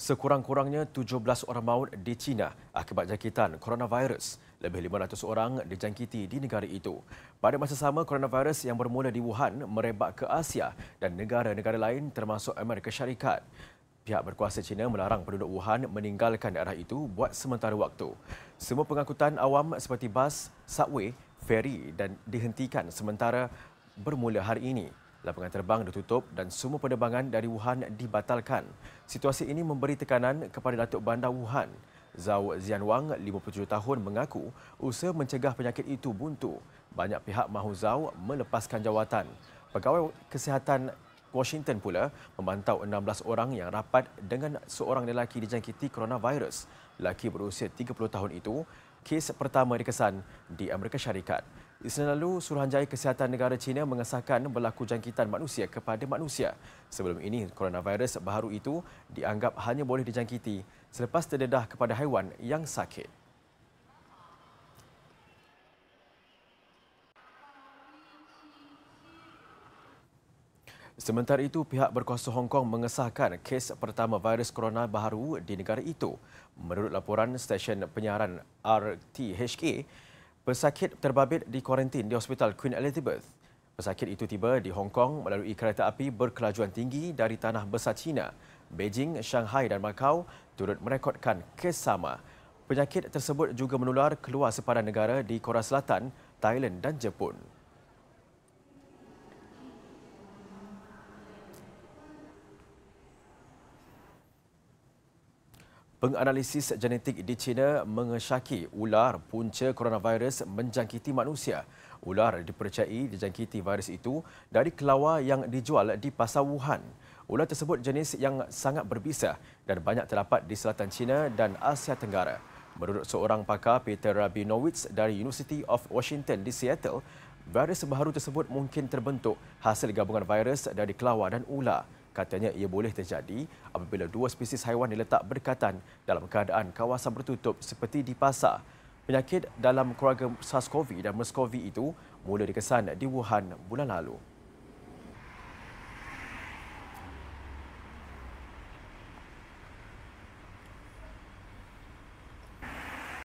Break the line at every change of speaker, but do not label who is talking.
Sekurang-kurangnya 17 orang maut di China akibat jangkitan coronavirus. Lebih 500 orang dijangkiti di negara itu. Pada masa sama, coronavirus yang bermula di Wuhan merebak ke Asia dan negara-negara lain termasuk Amerika Syarikat. Pihak berkuasa China melarang penduduk Wuhan meninggalkan daerah itu buat sementara waktu. Semua pengangkutan awam seperti bas, subway, feri dan dihentikan sementara bermula hari ini. Lapangan terbang ditutup dan semua penerbangan dari Wuhan dibatalkan. Situasi ini memberi tekanan kepada Datuk Bandar Wuhan. Zhao Zianwang, 57 tahun, mengaku usaha mencegah penyakit itu buntu. Banyak pihak mahu Zhao melepaskan jawatan. Pegawai Kesihatan Washington pula memantau 16 orang yang rapat dengan seorang lelaki dijangkiti coronavirus. Lelaki berusia 30 tahun itu, kes pertama dikesan di Amerika Syarikat. Isnin lalu, Suruhanjaya Kesihatan Negara China mengesahkan berlaku jangkitan manusia kepada manusia. Sebelum ini, coronavirus baru itu dianggap hanya boleh dijangkiti selepas terdedah kepada haiwan yang sakit. Sementara itu, pihak berkuasa Hong Kong mengesahkan kes pertama virus corona baru di negara itu. Menurut laporan stesen penyiaran RTHK, pesakit terbabit di kuarantin di Hospital Queen Elizabeth. Pesakit itu tiba di Hong Kong melalui kereta api berkelajuan tinggi dari tanah besar China. Beijing, Shanghai dan Macau turut merekodkan kes sama. Penyakit tersebut juga menular keluar sepadan negara di Korea Selatan, Thailand dan Jepun. Penganalisis genetik di China mengesyaki ular punca coronavirus menjangkiti manusia. Ular dipercayai dijangkiti virus itu dari kelawar yang dijual di pasar Wuhan. Ular tersebut jenis yang sangat berbisa dan banyak terdapat di selatan China dan Asia Tenggara. Menurut seorang pakar Peter Rabinowitz dari University of Washington di Seattle, virus baru tersebut mungkin terbentuk hasil gabungan virus dari kelawar dan ular. Katanya ia boleh terjadi apabila dua spesies haiwan diletak berdekatan dalam keadaan kawasan bertutup seperti di pasar. Penyakit dalam keluarga SARS-CoV dan MERS-CoV itu mula dikesan di Wuhan bulan lalu.